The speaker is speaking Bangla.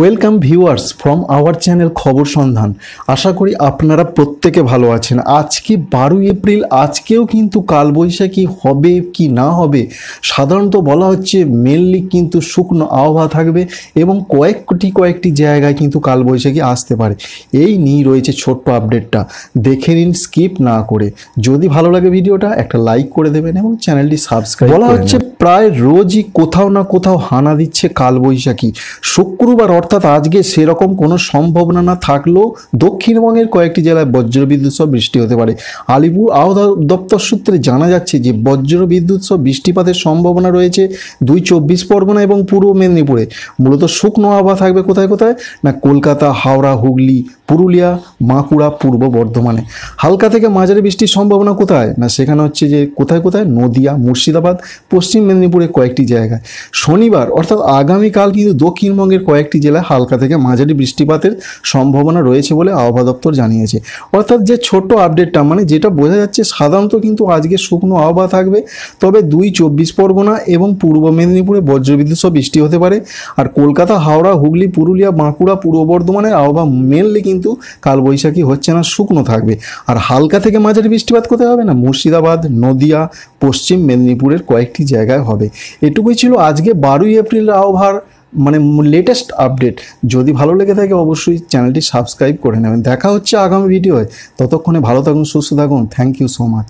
welcome viewers from our channel Khobor Sandhan আশা করি আপনারা প্রত্যেকে ভালো আছেন আজকে বারোই এপ্রিল আজকেও কিন্তু কালবৈশাখী হবে কি না হবে সাধারণত বলা হচ্ছে মেনলি কিন্তু শুকনো আবহাওয়া থাকবে এবং কয়েকটি কয়েকটি জায়গায় কিন্তু কালবৈশাখী আসতে পারে এই নিয়েই রয়েছে ছোট্ট আপডেটটা দেখে নিন স্কিপ না করে যদি ভালো লাগে ভিডিওটা একটা লাইক করে দেবেন এবং চ্যানেলটি সাবস্ক্রাইব বলা হচ্ছে প্রায় রোজই কোথাও না কোথাও হানা দিচ্ছে কালবৈশাখী শুক্রবার অর্থাৎ আজকে সেরকম কোনো সম্ভাবনা না থাকলেও দক্ষিণবঙ্গের কয়েকটি জেলায় বজ্রবিদ্যুৎ সহ বৃষ্টি হতে পারে আলিপুর আবহাওয়া দপ্তর সূত্রে জানা যাচ্ছে যে বজ্রবিদ্যুৎ সহ বৃষ্টিপাতের সম্ভাবনা রয়েছে দুই চব্বিশ পরগনা এবং পূর্ব মেদিনীপুরে মূলত শুকনো আবহাওয়া থাকবে কোথায় কোথায় না কলকাতা হাওড়া হুগলি পুরুলিয়া বাঁকুড়া পূর্ব বর্ধমানে হালকা থেকে মাঝারি বৃষ্টির সম্ভাবনা কোথায় না সেখানে হচ্ছে যে কোথায় কোথায় নদিয়া মুর্শিদাবাদ পশ্চিম মেদিনীপুরের কয়েকটি জায়গায় শনিবার অর্থাৎ আগামীকাল কিন্তু দক্ষিণবঙ্গের কয়েকটি জেলায় জেলায় হালকা থেকে মাঝারি বৃষ্টিপাতের সম্ভাবনা রয়েছে বলে আবহাওয়া দপ্তর জানিয়েছে অর্থাৎ যে ছোট্ট আপডেটটা মানে যেটা বোঝা যাচ্ছে সাধারণত কিন্তু আজকে শুকনো আবহাওয়া থাকবে তবে দুই চব্বিশ পরগনা এবং পূর্ব মেদিনীপুরে বজ্রবিদ্যুৎ সহ বৃষ্টি হতে পারে আর কলকাতা হাওড়া হুগলি পুরুলিয়া বাঁকুড়া পূর্ব বর্ধমানের আবহাওয়া মেনলি কিন্তু কালবৈশাখী হচ্ছে না শুকনো থাকবে আর হালকা থেকে মাঝারি বৃষ্টিপাত কোথায় হবে না মুর্শিদাবাদ নদিয়া পশ্চিম মেদিনীপুরের কয়েকটি জায়গায় হবে এটুকুই ছিল আজকে বারোই এপ্রিল আবহাওয়ার মানে লেটেস্ট আপডেট যদি ভালো লেগে থাকে অবশ্যই চ্যানেলটি সাবস্ক্রাইব করে নেবেন দেখা হচ্ছে আগামী ভিডিওয় ততক্ষণে ভালো থাকুন সুস্থ থাকুন থ্যাংক ইউ সো মাচ